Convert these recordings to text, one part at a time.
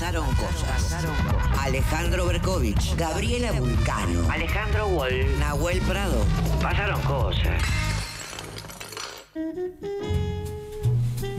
Pasaron cosas. Alejandro Berkovich. Gabriela Vulcano. Alejandro Wall. Nahuel Prado. Pasaron cosas.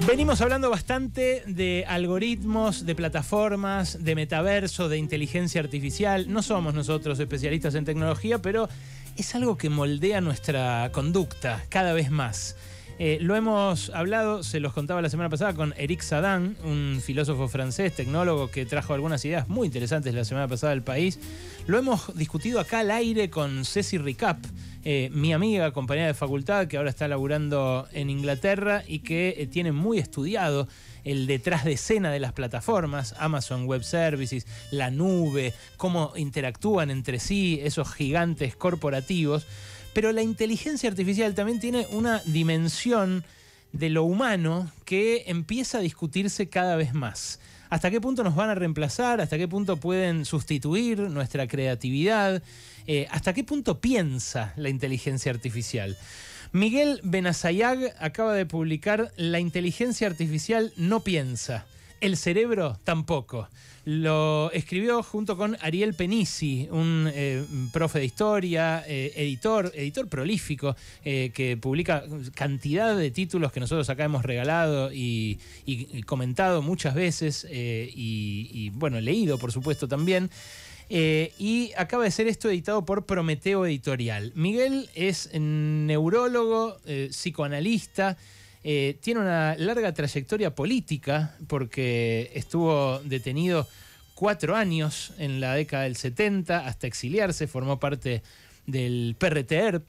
Venimos hablando bastante de algoritmos, de plataformas, de metaverso, de inteligencia artificial. No somos nosotros especialistas en tecnología, pero es algo que moldea nuestra conducta cada vez más. Eh, lo hemos hablado, se los contaba la semana pasada con Eric Sadan, un filósofo francés, tecnólogo que trajo algunas ideas muy interesantes la semana pasada al país. Lo hemos discutido acá al aire con Ceci Ricap, eh, mi amiga, compañera de facultad, que ahora está laburando en Inglaterra y que eh, tiene muy estudiado el detrás de escena de las plataformas, Amazon Web Services, la nube, cómo interactúan entre sí esos gigantes corporativos. Pero la inteligencia artificial también tiene una dimensión de lo humano que empieza a discutirse cada vez más. ¿Hasta qué punto nos van a reemplazar? ¿Hasta qué punto pueden sustituir nuestra creatividad? Eh, ¿Hasta qué punto piensa la inteligencia artificial? Miguel Benazayag acaba de publicar La inteligencia artificial no piensa, el cerebro tampoco. Lo escribió junto con Ariel Penisi, un eh, profe de historia, eh, editor, editor prolífico, eh, que publica cantidad de títulos que nosotros acá hemos regalado y, comentado muchas veces y, y, bueno, leído por supuesto también. y acaba de ser esto editado por Prometeo Editorial. Miguel es neurólogo, psicoanalista, eh, tiene una larga trayectoria política porque estuvo detenido cuatro años en la década del 70 hasta exiliarse, formó parte del prt e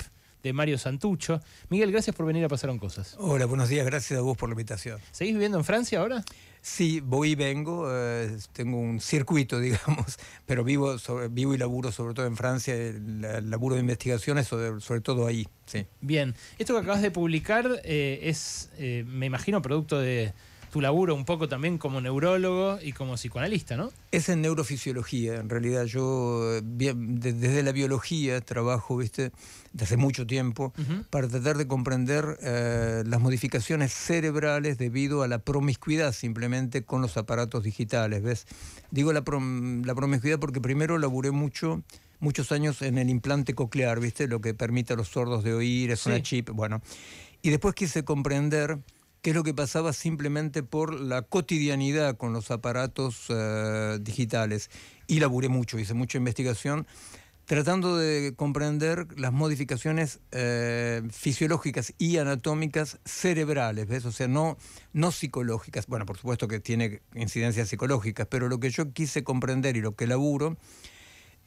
de Mario Santucho. Miguel, gracias por venir a Pasaron Cosas. Hola, buenos días, gracias a vos por la invitación. ¿Seguís viviendo en Francia ahora? Sí, voy y vengo, eh, tengo un circuito, digamos, pero vivo, vivo y laburo sobre todo en Francia, el, eh, laburo de investigaciones sobre, todo ahí. Bien, esto que acabas de publicar eh, es, me imagino, producto de, tu laburo un poco también como neurólogo y como psicoanalista, ¿no? Es en neurofisiología, en realidad. Yo eh, desde la biología trabajo, ¿viste? Desde mucho tiempo, para tratar de comprender eh, las modificaciones cerebrales debido a la promiscuidad simplemente con los aparatos digitales, ¿ves? Digo la, promiscuidad porque primero laburé mucho muchos años en el implante coclear, ¿viste? Lo que permite a los sordos de oír, es una chip, bueno. Y después quise comprender que es lo que pasaba simplemente por la cotidianidad con los aparatos eh, digitales. Y laburé mucho, hice mucha investigación tratando de comprender las modificaciones eh, fisiológicas y anatómicas cerebrales, ¿ves? O sea, no, no psicológicas. Bueno, por supuesto que tiene incidencias psicológicas, pero lo que yo quise comprender y lo que laburo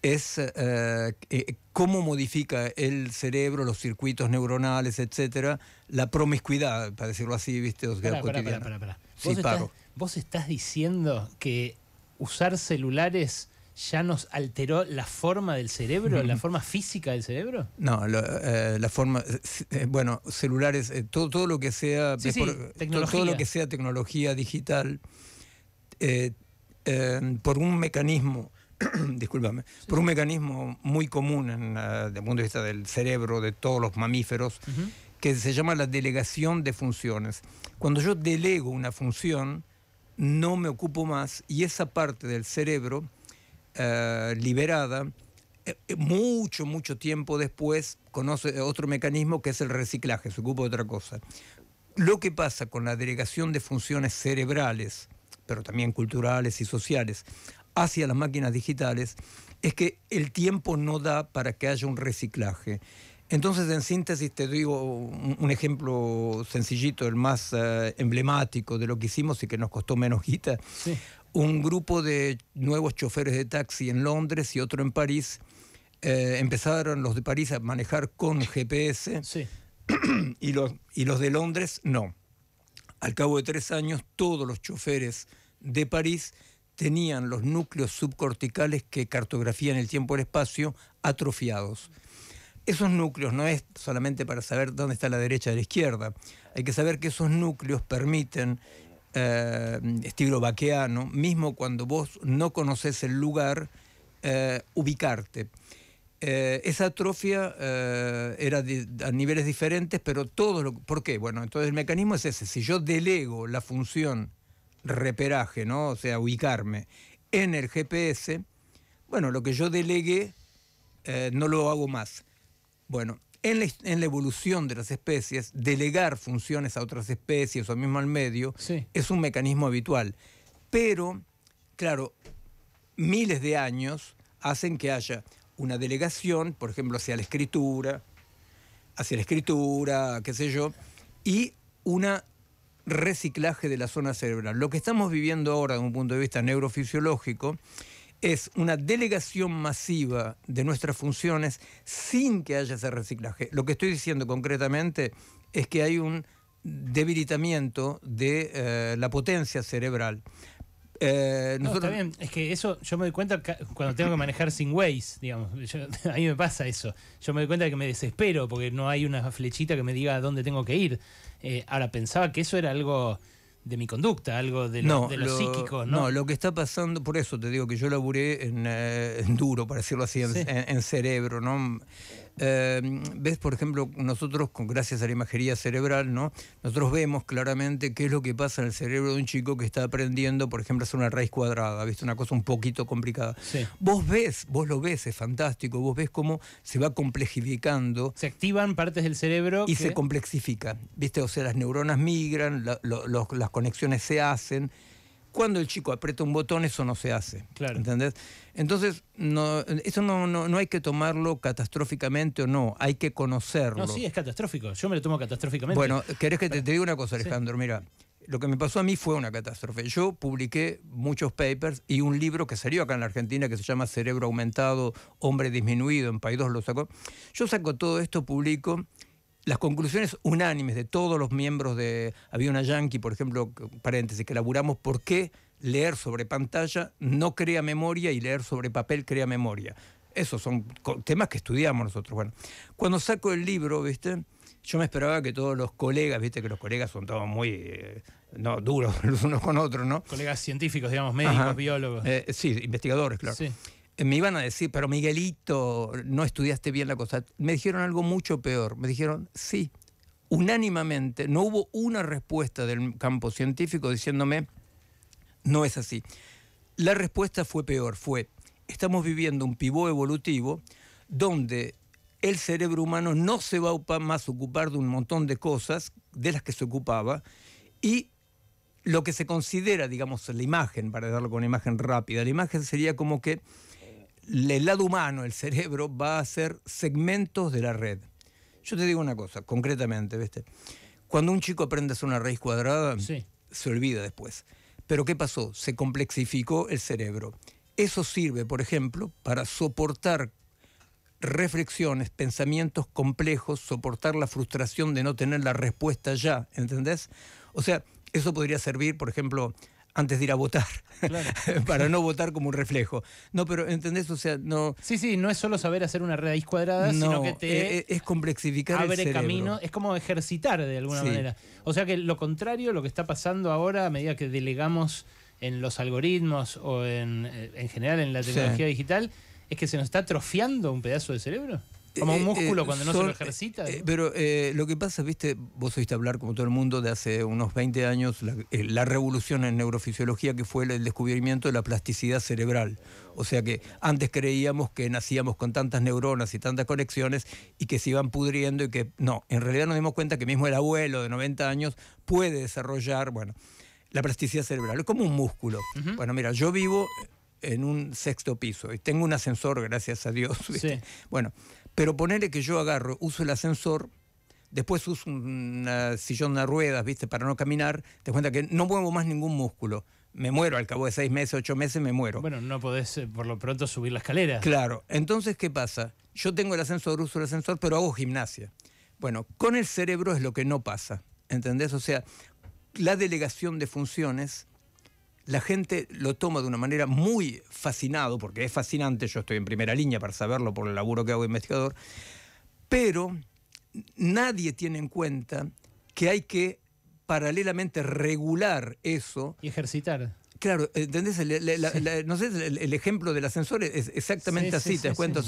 es eh, eh, cómo modifica el cerebro, los circuitos neuronales, etcétera, la promiscuidad, para decirlo así, ¿viste? ¿Vos, estás, diciendo que usar celulares ya nos alteró la forma del cerebro, la forma física del cerebro? No, eh, la, forma, bueno, celulares, todo, lo que sea tecnología. todo, lo que sea tecnología digital, por un mecanismo discúlpame, por un mecanismo muy común en, eh, el punto de vista del cerebro de todos los mamíferos, que se llama la delegación de funciones. Cuando yo delego una función, no me ocupo más y esa parte del cerebro eh, liberada, eh, mucho, mucho tiempo después, conoce otro mecanismo que es el reciclaje, se ocupa de otra cosa. Lo que pasa con la delegación de funciones cerebrales, pero también culturales y sociales, hacia las máquinas digitales es que el tiempo no da para que haya un reciclaje. Entonces, en síntesis, te digo un ejemplo sencillito, el más eh, emblemático de lo que hicimos y que nos costó menos guita. Un grupo de nuevos choferes de taxi en Londres y otro en París eh, empezaron los de París a manejar con GPS y, los, y los de Londres no. Al cabo de tres años, todos los choferes de París tenían los núcleos subcorticales que cartografían el tiempo y el espacio atrofiados. Esos núcleos no es solamente para saber dónde está la derecha o la izquierda, hay que saber que esos núcleos permiten, eh, estilo vaqueano, mismo cuando vos no conoces el lugar, eh, ubicarte. Eh, esa atrofia era a niveles diferentes, pero todo lo... ¿Por qué? Bueno, entonces el mecanismo es ese. Si yo delego la función reperaje, ¿no? O sea, ubicarme en el GPS, bueno, lo que yo delegué eh, no lo hago más. Bueno, en la, evolución de las especies, delegar funciones a otras especies o mismo al medio es un mecanismo habitual. Pero, claro, miles de años hacen que haya una delegación, por ejemplo, hacia la escritura, hacia la escritura, qué sé yo, y una reciclaje de la zona cerebral. Lo que estamos viviendo ahora, desde un punto de vista neurofisiológico, es una delegación masiva de nuestras funciones sin que haya ese reciclaje. Lo que estoy diciendo concretamente es que hay un debilitamiento de eh, la potencia cerebral. Eh, es que eso yo me doy cuenta cuando tengo que manejar sin Waze, digamos. a mí me pasa eso. Yo me doy cuenta que me desespero porque no hay una flechita que me diga a dónde tengo que ir. Eh, ahora, pensaba que eso era algo de mi conducta, algo de lo, psíquico, ¿no? No, lo que está pasando, por eso te digo que yo laburé en, eh, en duro, para decirlo así, en cerebro, ¿no? Em, ves, por ejemplo, nosotros, gracias a la imagería cerebral, ¿no? Nosotros vemos claramente qué es lo que pasa en el cerebro de un chico que está aprendiendo, por ejemplo, a hacer una raíz cuadrada, ¿viste? Una cosa un poquito complicada. Vos ves, vos lo ves, es fantástico, vos ves cómo se va complejificando. Se activan partes del cerebro. Y se complexifica, ¿viste? O sea, las neuronas migran, las conexiones se hacen cuando el chico aprieta un botón, eso no se hace. Claro. ¿Entendés? Entonces, eso no, no, hay que tomarlo catastróficamente o no, hay que conocerlo. No, sí, es catastrófico. Yo me lo tomo catastróficamente. Bueno, querés que te, diga una cosa, Alejandro, mira. Lo que me pasó a mí fue una catástrofe. Yo publiqué muchos papers y un libro que salió acá en la Argentina que se llama Cerebro Aumentado, Hombre Disminuido, en 2 lo sacó. Yo saco todo esto, publico, las conclusiones unánimes de todos los miembros de. Había una yankee, por ejemplo, paréntesis, que elaboramos por qué leer sobre pantalla no crea memoria y leer sobre papel crea memoria. Esos son temas que estudiamos nosotros. Bueno, cuando saco el libro, ¿viste? Yo me esperaba que todos los colegas, viste que los colegas son todos muy eh, no, duros los unos con otros, ¿no? Colegas científicos, digamos, médicos, biólogos. Eh, sí, investigadores, claro. Sí me iban a decir, pero Miguelito, no estudiaste bien la cosa. Me dijeron algo mucho peor. Me dijeron, sí, unánimamente, no hubo una respuesta del campo científico diciéndome, no es así. La respuesta fue peor, fue, estamos viviendo un pivot evolutivo donde el cerebro humano no se va a más ocupar de un montón de cosas de las que se ocupaba y lo que se considera, digamos, la imagen, para darlo con una imagen rápida, la imagen sería como que el lado humano, el cerebro, va a ser segmentos de la red. Yo te digo una cosa, concretamente, ¿viste? Cuando un chico aprende a hacer una raíz cuadrada, se olvida después. Pero ¿qué pasó? Se complexificó el cerebro. Eso sirve, por ejemplo, para soportar reflexiones, pensamientos complejos, soportar la frustración de no tener la respuesta ya, ¿entendés? O sea, eso podría servir, por ejemplo, antes de ir a votar, para no votar como un reflejo. No, pero ¿entendés? O sea, no... Sí, sí, no es solo saber hacer una raíz cuadrada, sino que eh, te... Eh, es, complexificar el camino, es como ejercitar de alguna manera. O sea que lo contrario, lo que está pasando ahora a medida que delegamos en los algoritmos o en, eh, general en la tecnología digital, es que se nos está atrofiando un pedazo de cerebro. Como un eh, eh, músculo eh, cuando no se lo ejercita. pero lo que pasa, viste, vos oíste hablar como todo el mundo de hace unos 20 años la, revolución en neurofisiología que fue el descubrimiento de la plasticidad cerebral. O sea que antes creíamos que nacíamos con tantas neuronas y tantas conexiones y que se iban pudriendo y que no, en realidad nos dimos cuenta que mismo el abuelo de 90 años puede desarrollar, bueno, la plasticidad cerebral. Es como un músculo. Bueno, mira, yo vivo en un sexto piso y tengo un ascensor, gracias a Dios. Sí. Bueno pero ponerle que yo agarro, uso el ascensor, después uso un sillón de ruedas, ¿viste? Para no caminar, te cuenta que no muevo más ningún músculo. Me muero al cabo de seis meses, ocho meses, me muero. Bueno, no podés eh, por lo pronto subir la escalera. Claro. Entonces, ¿qué pasa? Yo tengo el ascensor, uso el ascensor, pero hago gimnasia. Bueno, con el cerebro es lo que no pasa. ¿Entendés? O sea, la delegación de funciones la gente lo toma de una manera muy fascinado, porque es fascinante, yo estoy en primera línea para saberlo por el laburo que hago investigador, pero nadie tiene en cuenta que hay que paralelamente regular eso. Y ejercitar. Claro, ¿entendés? no sé, el, ejemplo del ascensor es exactamente así, te cuento.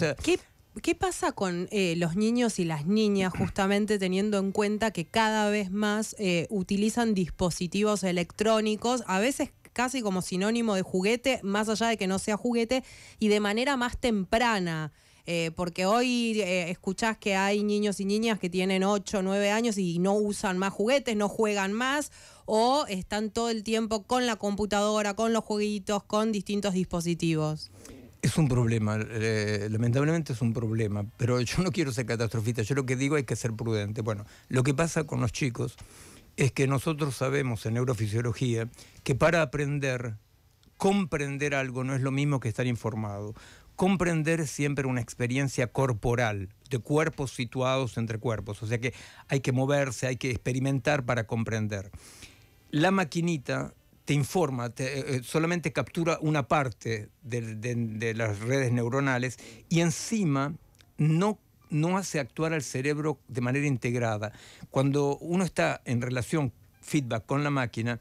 ¿Qué? pasa con eh, los niños y las niñas, justamente teniendo en cuenta que cada vez más eh, utilizan dispositivos electrónicos, a veces casi como sinónimo de juguete, más allá de que no sea juguete, y de manera más temprana. Eh, porque hoy eh, escuchás que hay niños y niñas que tienen 8, 9 años y no usan más juguetes, no juegan más o están todo el tiempo con la computadora, con los jueguitos, con distintos dispositivos. Es un problema, eh, lamentablemente es un problema, pero yo no quiero ser catastrofista, yo lo que digo hay que ser prudente. Bueno, lo que pasa con los chicos es que nosotros sabemos en neurofisiología que para aprender, comprender algo no es lo mismo que estar informado. Comprender es siempre una experiencia corporal, de cuerpos situados entre cuerpos, o sea que hay que moverse, hay que experimentar para comprender. La maquinita te informa, te, eh, eh, solamente captura una parte de, de las redes neuronales y encima no no hace actuar al cerebro de manera integrada. Cuando uno está en relación feedback con la máquina,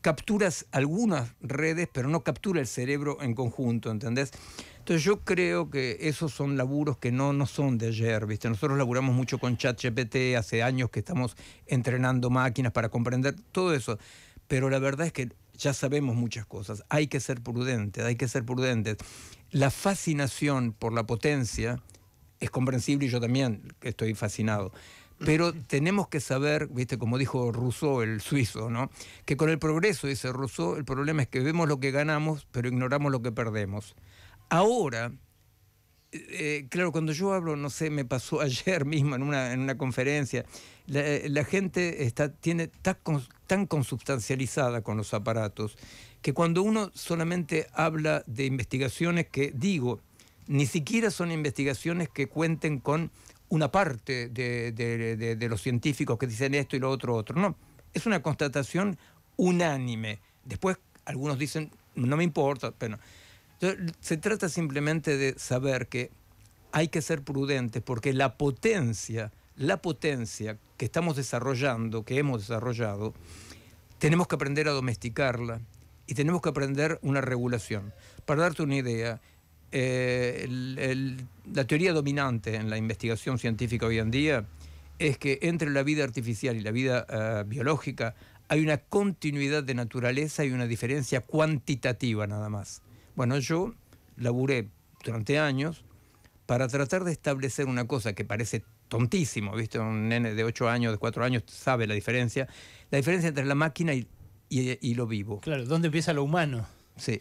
capturas algunas redes, pero no captura el cerebro en conjunto, ¿entendés? Entonces yo creo que esos son laburos que no, no son de ayer, ¿viste? Nosotros laburamos mucho con ChatGPT, hace años que estamos entrenando máquinas para comprender todo eso, pero la verdad es que ya sabemos muchas cosas, hay que ser prudentes, hay que ser prudentes. La fascinación por la potencia es comprensible y yo también estoy fascinado. Pero tenemos que saber, viste, como dijo Rousseau, el suizo, ¿no? Que con el progreso, dice Rousseau, el problema es que vemos lo que ganamos, pero ignoramos lo que perdemos. Ahora, eh, eh, claro, cuando yo hablo, no sé, me pasó ayer mismo en una, en una conferencia, la, eh, gente está, tiene, tan consubstancializada con los aparatos que cuando uno solamente habla de investigaciones que, digo, ni siquiera son investigaciones que cuenten con una parte de, los científicos que dicen esto y lo otro, otro. No, es una constatación unánime. Después algunos dicen, no me importa, pero se trata simplemente de saber que hay que ser prudentes porque la potencia, la potencia que estamos desarrollando, que hemos desarrollado, tenemos que aprender a domesticarla y tenemos que aprender una regulación. Para darte una idea, eh, la teoría dominante en la investigación científica hoy en día es que entre la vida artificial y la vida eh, biológica hay una continuidad de naturaleza y una diferencia cuantitativa nada más. Bueno, yo laburé durante años para tratar de establecer una cosa que parece tontísimo, ¿viste? Un nene de 8 años, de 4 años sabe la diferencia, la diferencia entre la máquina y lo vivo. Claro, ¿dónde empieza lo humano?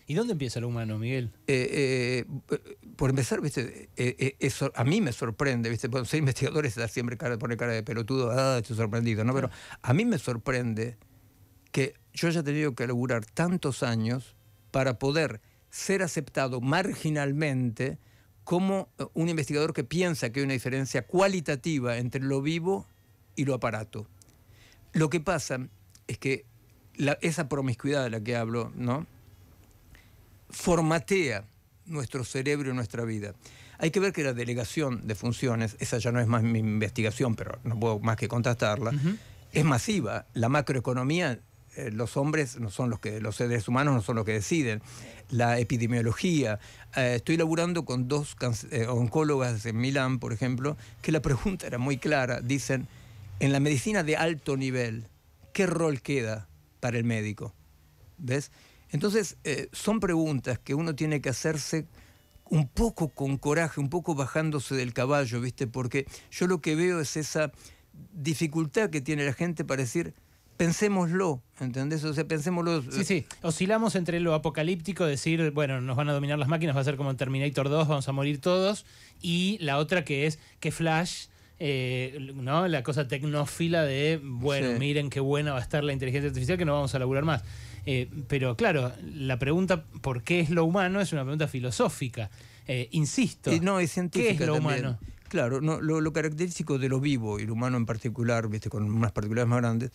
¿Y dónde empieza lo humano, Miguel? Eh, eh, eh, por empezar, ¿viste? eso a mí me sorprende, ¿viste? Bueno, soy investigador siempre cara, poner cara de pelotudo, ah, estoy sorprendido, ¿no? Pero a mí me sorprende que yo haya tenido que laburar tantos años para poder ser aceptado marginalmente como un investigador que piensa que hay una diferencia cualitativa entre lo vivo y lo aparato. Lo que pasa es que esa promiscuidad de la que hablo, ¿no? formatea nuestro cerebro y nuestra vida. Hay que ver que la delegación de funciones, esa ya no es más mi investigación, pero no puedo más que contrastarla, es masiva. La macroeconomía, eh, los hombres no son los que, los seres humanos no son los que deciden. La epidemiología. Eh, estoy laburando con dos eh, oncólogas en Milán, por ejemplo, que la pregunta era muy clara. Dicen, en la medicina de alto nivel, ¿qué rol queda para el médico? ¿Ves? Entonces, eh, son preguntas que uno tiene que hacerse un poco con coraje, un poco bajándose del caballo, ¿viste? Porque yo lo que veo es esa dificultad que tiene la gente para decir, pensémoslo, ¿entendés? O sea, pensémoslo. Sí, sí, oscilamos entre lo apocalíptico, decir, bueno, nos van a dominar las máquinas, va a ser como en Terminator 2, vamos a morir todos, y la otra que es que Flash. Eh, ¿no? La cosa tecnófila de, bueno, miren qué buena va a estar la inteligencia artificial que no vamos a laburar más. Eh, pero claro, la pregunta ¿por qué es lo humano? es una pregunta filosófica. Eh, insisto, no, es ¿qué es lo humano? Claro, lo, característico de lo vivo y lo humano en particular, viste, con unas particularidades más grandes,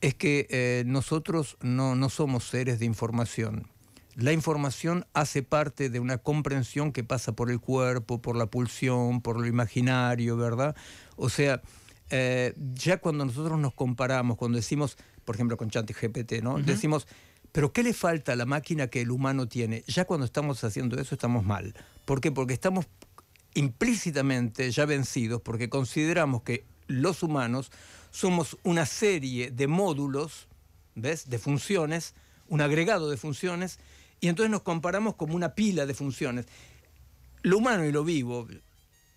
es que eh, nosotros no, somos seres de información. La información hace parte de una comprensión que pasa por el cuerpo, por la pulsión, por lo imaginario, ¿verdad? O sea, ya cuando nosotros nos comparamos, cuando decimos por ejemplo, con ChatGPT, ¿no? Decimos, pero ¿qué le falta a la máquina que el humano tiene? Ya cuando estamos haciendo eso estamos mal. ¿Por qué? Porque estamos implícitamente ya vencidos, porque consideramos que los humanos somos una serie de módulos, ¿ves? De funciones, un agregado de funciones, y entonces nos comparamos como una pila de funciones. Lo humano y lo vivo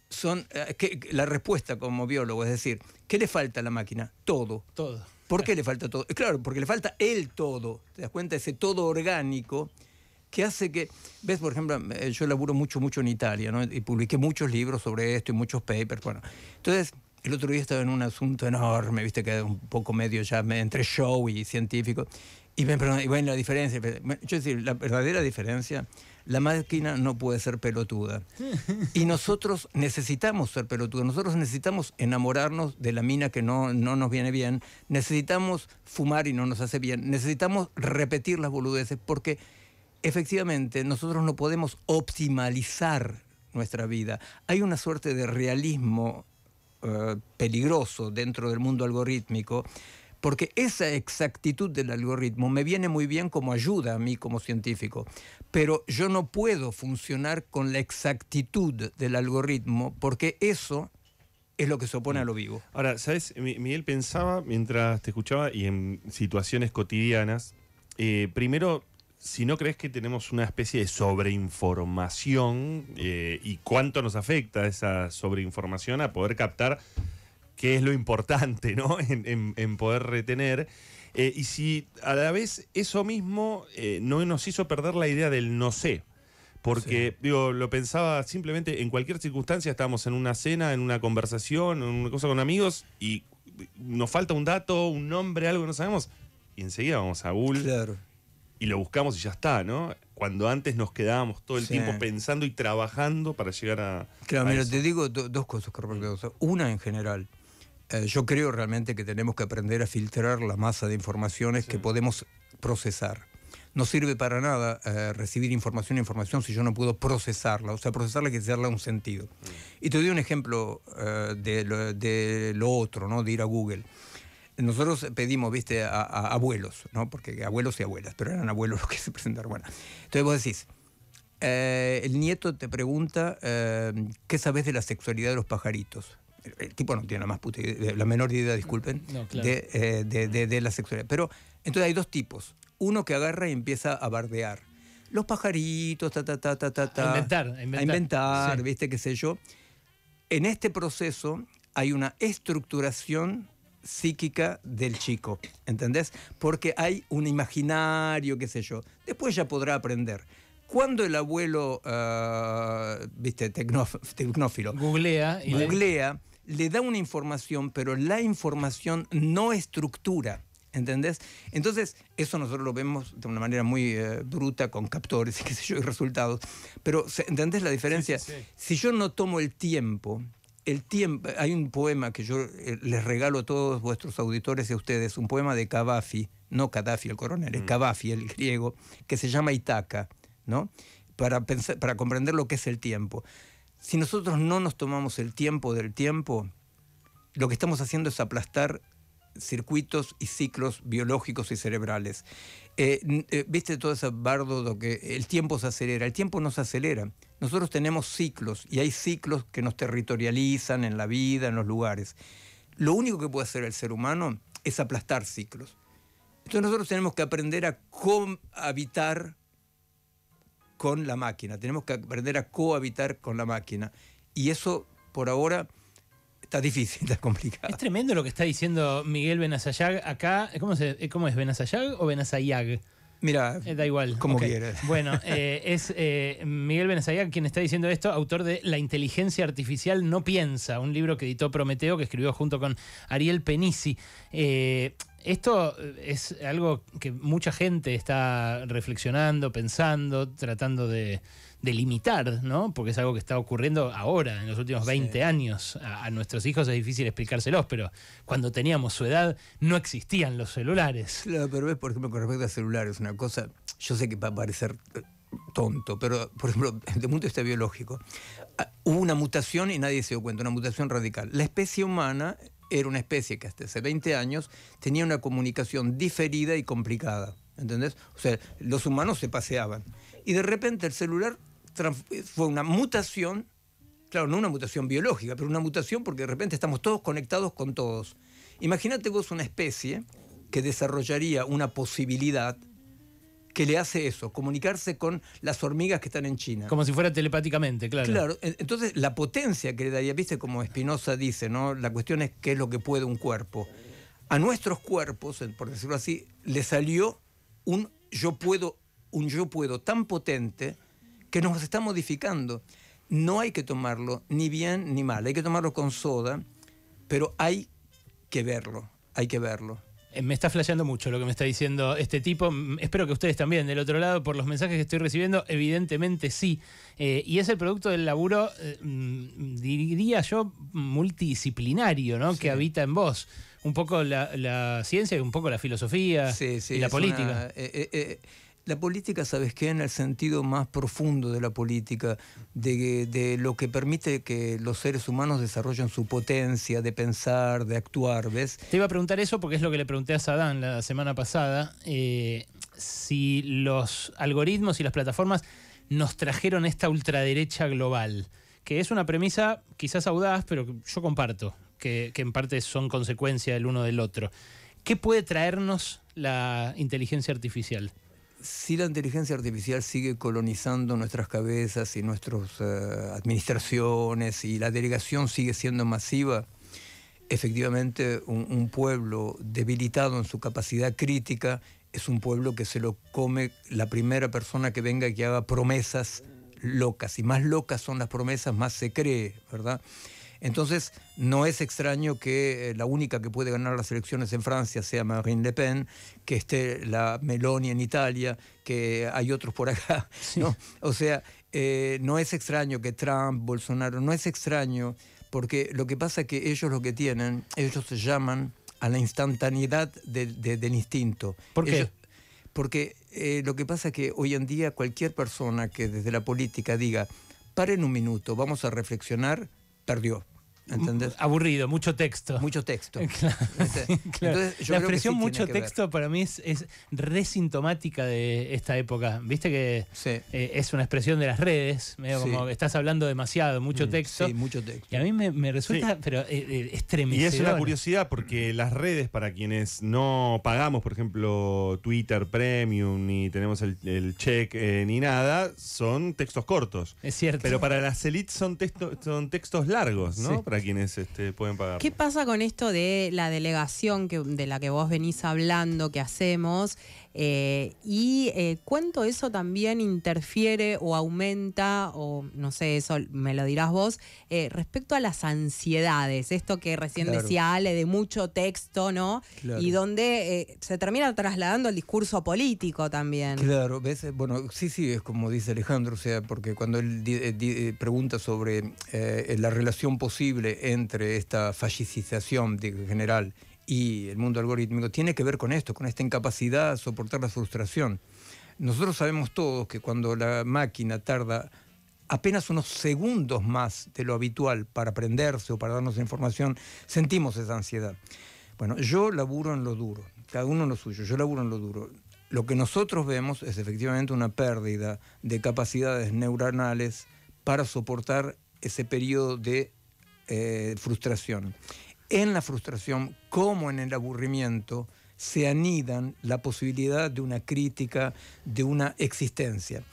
son eh, la respuesta como biólogo, es decir, ¿qué le falta a la máquina? Todo. Todo. ¿Por qué le falta todo? Eh, claro, porque le falta el todo. ¿Te das cuenta? Ese todo orgánico que hace que, ves, por ejemplo, eh, yo laburo mucho, mucho en Italia, ¿no? Y publiqué muchos libros sobre esto y muchos papers, bueno. Entonces, el otro día estaba en un asunto enorme, viste, que un poco medio ya entre show y científico. Y, bueno, la diferencia, decir, la verdadera diferencia, la máquina no puede ser pelotuda. Y nosotros necesitamos ser pelotudos, nosotros necesitamos enamorarnos de la mina que no, no nos viene bien, necesitamos fumar y no nos hace bien, necesitamos repetir las boludeces porque efectivamente nosotros no podemos optimalizar nuestra vida. Hay una suerte de realismo eh, peligroso dentro del mundo algorítmico porque esa exactitud del algoritmo me viene muy bien como ayuda a mí como científico, pero yo no puedo funcionar con la exactitud del algoritmo porque eso es lo que se opone a lo vivo. Ahora, ¿sabes? Miguel pensaba mientras te escuchaba y en situaciones cotidianas, eh, primero, si no crees que tenemos una especie de sobreinformación eh, y cuánto nos afecta esa sobreinformación a poder captar que es lo importante, ¿no? En, poder retener. Eh, y si a la vez eso mismo eh, no nos hizo perder la idea del no sé. Porque, lo pensaba simplemente en cualquier circunstancia, estábamos en una cena, en una conversación, en una cosa con amigos, y nos falta un dato, un nombre, algo que no sabemos, y enseguida vamos a Google y lo buscamos y ya está, ¿no? Cuando antes nos quedábamos todo el tiempo pensando y trabajando para llegar a. Claro, te digo dos cosas, Carlos. Una en general. Eh, yo creo realmente que tenemos que aprender a filtrar la masa de informaciones que podemos procesar. No sirve para nada eh, recibir información e información si yo no puedo procesarla. O sea, procesarla hay que darle un sentido. Mm. Y te doy un ejemplo eh, de, lo, otro, De ir a Google. Nosotros pedimos, viste, a, abuelos, ¿no? Porque abuelos y abuelas, pero eran abuelos los que se presentaron. entonces vos decís, el nieto te pregunta, ¿qué sabes de la sexualidad de los pajaritos? Eh, el tipo no tiene la más puta la menor idea, disculpen, eh, de, la sexualidad. Pero entonces hay dos tipos. Uno que agarra y empieza a bardear. Los pajaritos, ta, ta, ta, ta, ta. inventar, a inventar. viste, qué sé yo. En este proceso hay una estructuración psíquica del chico, ¿entendés? Porque hay un imaginario, qué sé yo. Después ya podrá aprender. Cuando el abuelo, ah, viste, tecnófilo, googlea, googlea le da una información, pero la información no estructura. ¿Entendés? Entonces, eso nosotros lo vemos de una manera muy eh, bruta, con captores y qué sé yo, y resultados. Pero, ¿entendés la diferencia? Si yo no tomo el tiempo, el tiempo, hay un poema que yo eh, les regalo a todos vuestros auditores y a ustedes, un poema de Cavafi, no Gaddafi el coronel, es mm. el griego, que se llama Itaca, ¿no? Para, para comprender lo que es el tiempo. Si nosotros no nos tomamos el tiempo del tiempo, lo que estamos haciendo es aplastar circuitos y ciclos biológicos y cerebrales. Eh, eh, ¿Viste todo ese bardo de que el tiempo se acelera? El tiempo no se acelera. Nosotros tenemos ciclos y hay ciclos que nos territorializan en la vida, en los lugares. Lo único que puede hacer el ser humano es aplastar ciclos. Entonces nosotros tenemos que aprender a cohabitar con la máquina, tenemos que aprender a cohabitar con la máquina. Y eso, por ahora, está difícil, está complicado. Es tremendo lo que está diciendo Miguel Benazayag acá. ¿Cómo, se, es Benazayag o Benazayag? Mira, eh, da igual. Como quieras. Bueno, eh, es eh, Miguel benazaga, quien está diciendo esto, autor de La inteligencia artificial no piensa, un libro que editó Prometeo, que escribió junto con Ariel Penisi. esto es algo que mucha gente está reflexionando, pensando, tratando de, delimitar, ¿no? Porque es algo que está ocurriendo ahora, en los últimos 20 años. A, nuestros hijos es difícil explicárselos, pero cuando teníamos su edad no existían los celulares. Claro, pero ves, por ejemplo, con respecto a celulares, una cosa, yo sé que va a parecer eh, tonto, pero por ejemplo, desde el punto de vista biológico, ah, hubo una mutación y nadie se dio cuenta, una mutación radical. La especie humana era una especie que hasta hace 20 años tenía una comunicación diferida y complicada. ¿Entendés? O sea, los humanos se paseaban. Y de repente el celular fue una mutación, claro, no una mutación biológica, pero una mutación porque de repente estamos todos conectados con todos. Imagínate vos una especie que desarrollaría una posibilidad que le hace eso, comunicarse con las hormigas que están en China. Como si fuera telepáticamente, claro. Claro, entonces la potencia que le daría, viste, como Spinoza dice, ¿no? La cuestión es qué es lo que puede un cuerpo. A nuestros cuerpos, por decirlo así, le salió un yo puedo, un yo puedo tan potente que nos está modificando. No hay que tomarlo ni bien ni mal, hay que tomarlo con soda, pero hay que verlo, hay que verlo. Eh, me está flasheando mucho lo que me está diciendo este tipo. Espero que ustedes también, del otro lado, por los mensajes que estoy recibiendo, evidentemente sí. Eh, y es el producto del laburo, eh, mm, diría yo, multidisciplinario, ¿no? Que habita en vos. Un poco la, ciencia y un poco la filosofía y la política. Sí, la política, ¿sabes qué? En el sentido más profundo de la política, de, lo que permite que los seres humanos desarrollen su potencia de pensar, de actuar, ¿ves? Te iba a preguntar eso porque es lo que le pregunté a Sadán la semana pasada, eh, si los algoritmos y las plataformas nos trajeron esta ultraderecha global, que es una premisa quizás audaz, pero yo comparto, que, que en parte son consecuencia del uno del otro. ¿Qué puede traernos la inteligencia artificial? si la inteligencia artificial sigue colonizando nuestras cabezas y nuestras eh, administraciones y la delegación sigue siendo masiva, efectivamente un, pueblo debilitado en su capacidad crítica es un pueblo que se lo come la primera persona que venga que haga promesas locas. Y más locas son las promesas, más se cree, ¿verdad? Entonces, no es extraño que eh, la única que puede ganar las elecciones en Francia sea Marine Le Pen, que esté la Meloni en Italia, que hay otros por acá. O sea, eh, no es extraño que Trump, Bolsonaro, no es extraño, porque lo que pasa es que ellos lo que tienen, ellos se llaman a la instantaneidad del instinto. ¿Por qué? porque eh, lo que pasa es que hoy en día cualquier persona que desde la política diga, paren un minuto, vamos a reflexionar, perdió. ¿Entendés? Aburrido, mucho texto. Mucho texto. la expresión mucho texto para mí es, resintomática de esta época. Viste que eh, es una expresión de las redes, medio estás hablando demasiado, mucho mm, texto. Sí, mucho texto. Y a mí me, resulta, pero eh, eh, Y es una curiosidad porque las redes, para quienes no pagamos, por ejemplo, Twitter Premium, ni tenemos el, el check, eh, ni nada, son textos cortos. Es cierto. Pero para las elites son, textos son textos largos, ¿no? quienes este, pueden pagar. ¿Qué pasa con esto de la delegación que, de la que vos venís hablando, que hacemos? Eh, y eh, cuánto eso también interfiere o aumenta, o no sé, eso me lo dirás vos, eh, respecto a las ansiedades, esto que recién decía Ale de mucho texto, ¿no? Y donde se termina trasladando el discurso político también. Claro, ¿ves? bueno, sí, sí, es como dice Alejandro, o sea, porque cuando él pregunta sobre la relación posible entre esta fallicización general y el mundo algorítmico tiene que ver con esto, con esta incapacidad a soportar la frustración. Nosotros sabemos todos que cuando la máquina tarda apenas unos segundos más de lo habitual para aprenderse o para darnos información, sentimos esa ansiedad. Bueno, yo laburo en lo duro, cada uno en lo suyo, yo laburo en lo duro. Lo que nosotros vemos es efectivamente una pérdida de capacidades neuronales para soportar ese periodo de eh, frustración en la frustración como en el aburrimiento se anidan la posibilidad de una crítica, de una existencia.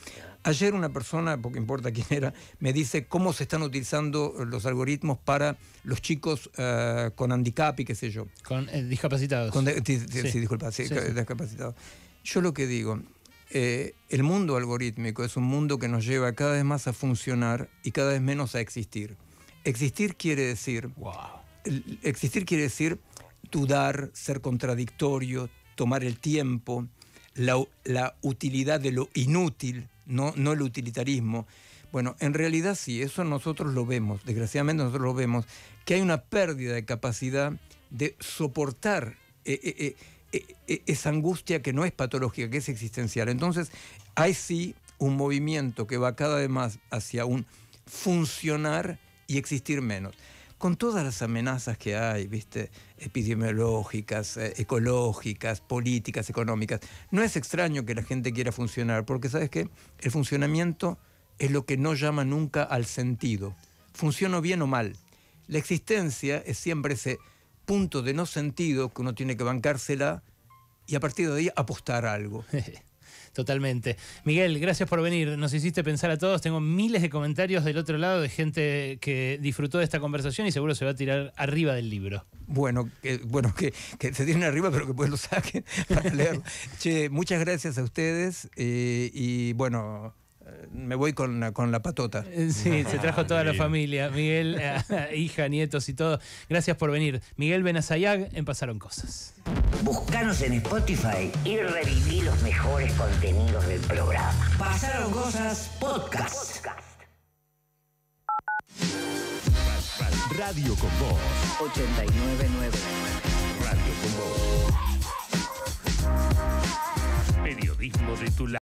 Ayer una persona, porque importa quién era, me dice cómo se están utilizando los algoritmos para los chicos eh, con handicap y qué sé yo. Con discapacitados. sí. discapacitados. Yo lo que digo, eh, el mundo algorítmico es un mundo que nos lleva cada vez más a funcionar y cada vez menos a existir. Existir quiere decir Existir quiere decir dudar, ser contradictorio, tomar el tiempo, la, utilidad de lo inútil, no, no el utilitarismo. Bueno, en realidad sí, eso nosotros lo vemos, desgraciadamente nosotros lo vemos, que hay una pérdida de capacidad de soportar eh, eh, eh, esa angustia que no es patológica, que es existencial. Entonces, hay sí un movimiento que va cada vez más hacia un funcionar y existir menos con todas las amenazas que hay, ¿viste? Epidemiológicas, eh, ecológicas, políticas, económicas. No es extraño que la gente quiera funcionar, porque ¿sabes qué? El funcionamiento es lo que no llama nunca al sentido. Funciono bien o mal. La existencia es siempre ese punto de no sentido que uno tiene que bancársela y a partir de ahí apostar algo. totalmente. Miguel, gracias por venir. Nos hiciste pensar a todos. Tengo miles de comentarios del otro lado de gente que disfrutó de esta conversación y seguro se va a tirar arriba del libro. Bueno, que, bueno, que, se tiren arriba, pero que pues lo saquen para leerlo. che, muchas gracias a ustedes eh, y bueno me voy con, con la patota. Eh, sí, se ah, trajo toda la familia, Miguel, eh, hija, nietos y todo. Gracias por venir. Miguel Benazayag en Pasaron Cosas. Búscanos en Spotify y reviví los mejores contenidos del programa. Pasaron Cosas Podcast. Radio con Voz 899. Radio con Voz. Periodismo de tu lado.